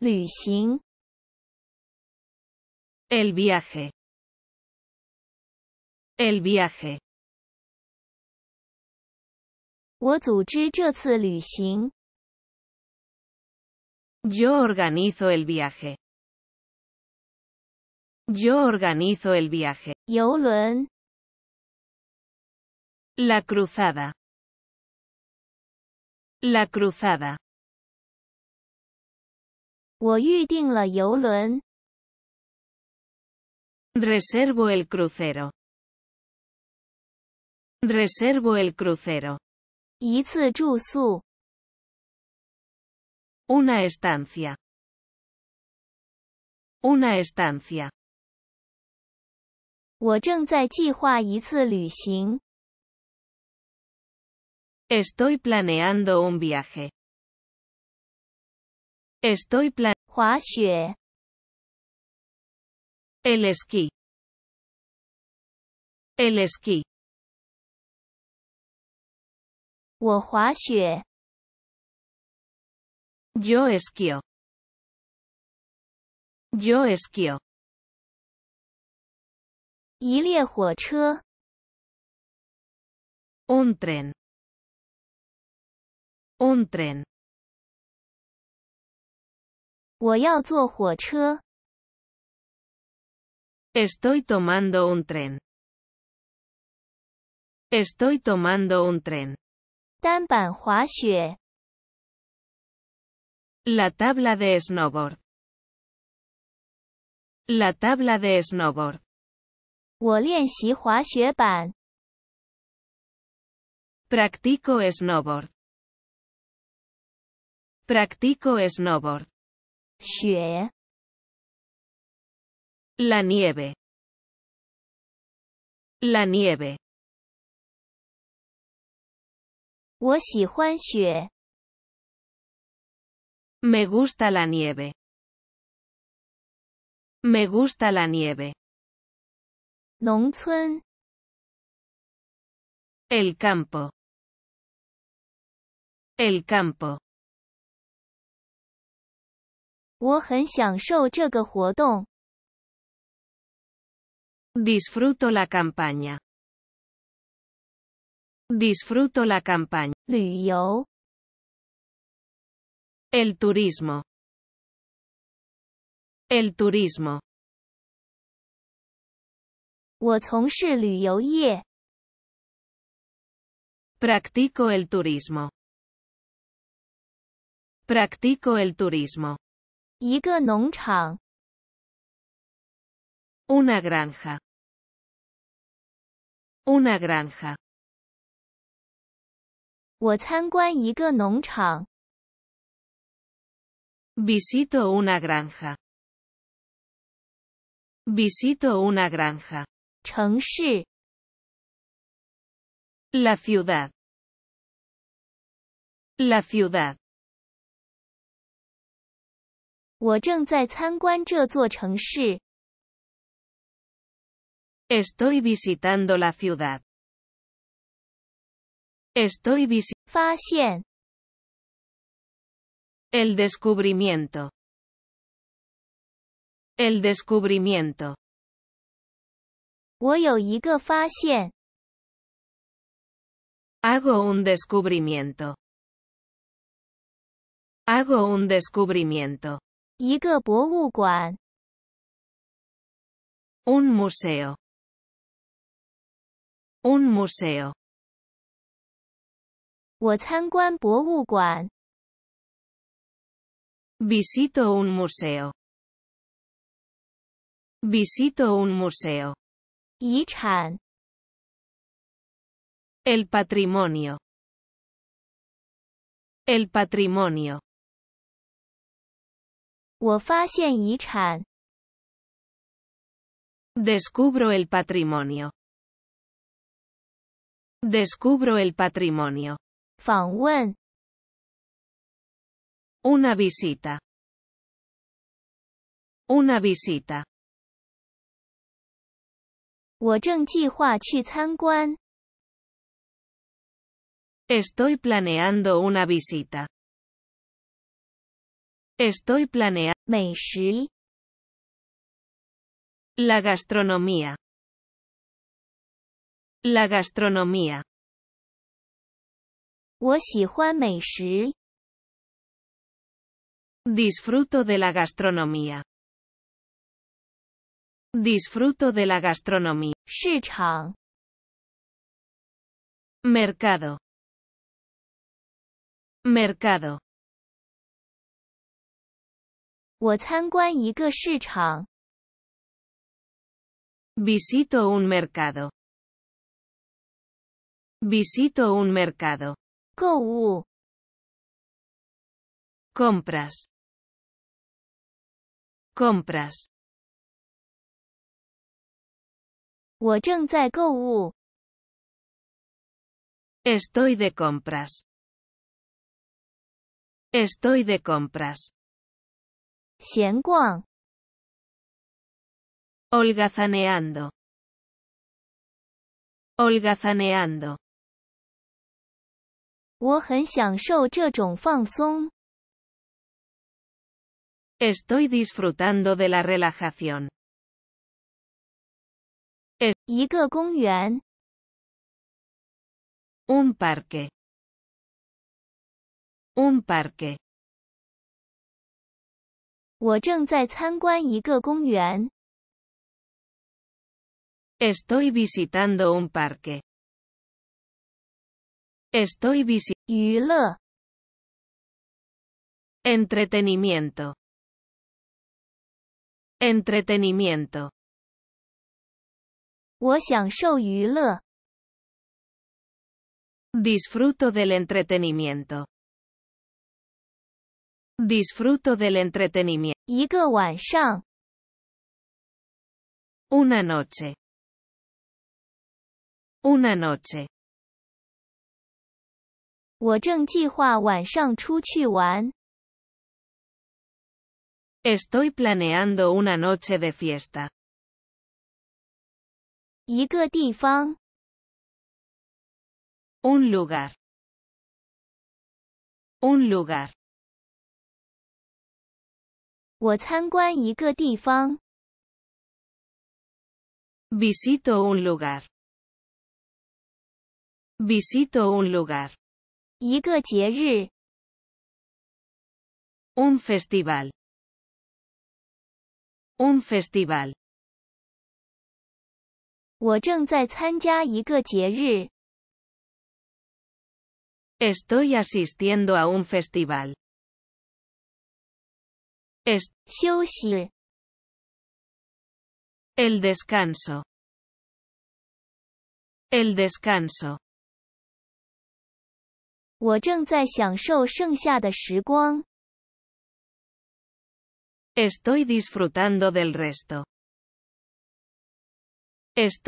旅行. El viaje. El viaje. Yo organizo el viaje. Yo organizo el viaje. 游轮. La cruzada. La cruzada. 我预定了游轮。Reservo el crucero. Reservo el crucero. 一次住宿。Una estancia. Una estancia. 我正在计划一次旅行。Estoy planeando un viaje. Estoy plan. El esquí. El esquí. Yo esquío. Yo esquío. Un tren. Un tren. Estoy tomando un tren. Estoy tomando un tren. La tabla de snowboard. La tabla de snowboard. Practico snowboard. Practico snowboard la nieve la nieve me gusta la nieve me gusta la nieve el campo el campo 我很享受这个活动。Disfruto la campaña. Disfruto la campaña. 旅游。El turismo. El turismo. 我从事旅游业。Practico el turismo. Practico el turismo. 一个农场，una granja，una granja。我参观一个农场，visito una granja，visito una granja。城市，la ciudad，la ciudad。Estoy visitando la ciudad. Estoy visitando. El descubrimiento. El descubrimiento. Hago un descubrimiento. Hago un descubrimiento. Un museo. Un museo. Visito un museo. Visito un museo. el patrimonio. El patrimonio. Descubro el patrimonio. Descubro el patrimonio. Una visita. Una visita. Estoy planeando una visita. Estoy planeando. La gastronomía. La gastronomía. 我喜欢美食 Disfruto de la gastronomía. Disfruto de la gastronomía. Mercado. Mercado. 我参观一个市场。Visito un mercado. Visito un mercado. Compras. Compras. 我正在购物。Estoy de compras. Estoy de compras. Olgazaneando. Holgazaneando. Estoy disfrutando de la relajación. Es Un parque. Un parque. Estoy visitando un parque. Estoy visitando. Entretenimiento. entretenimiento entretenimiento disfruto del entretenimiento Disfruto del entretenimiento. Una noche. Una noche. Estoy planeando una noche de fiesta. Un lugar. Un lugar. Visito un lugar. Visito un lugar. Un festival. Un festival. Estoy asistiendo a un festival es el descanso. El descanso. Estoy disfrutando del resto. Estoy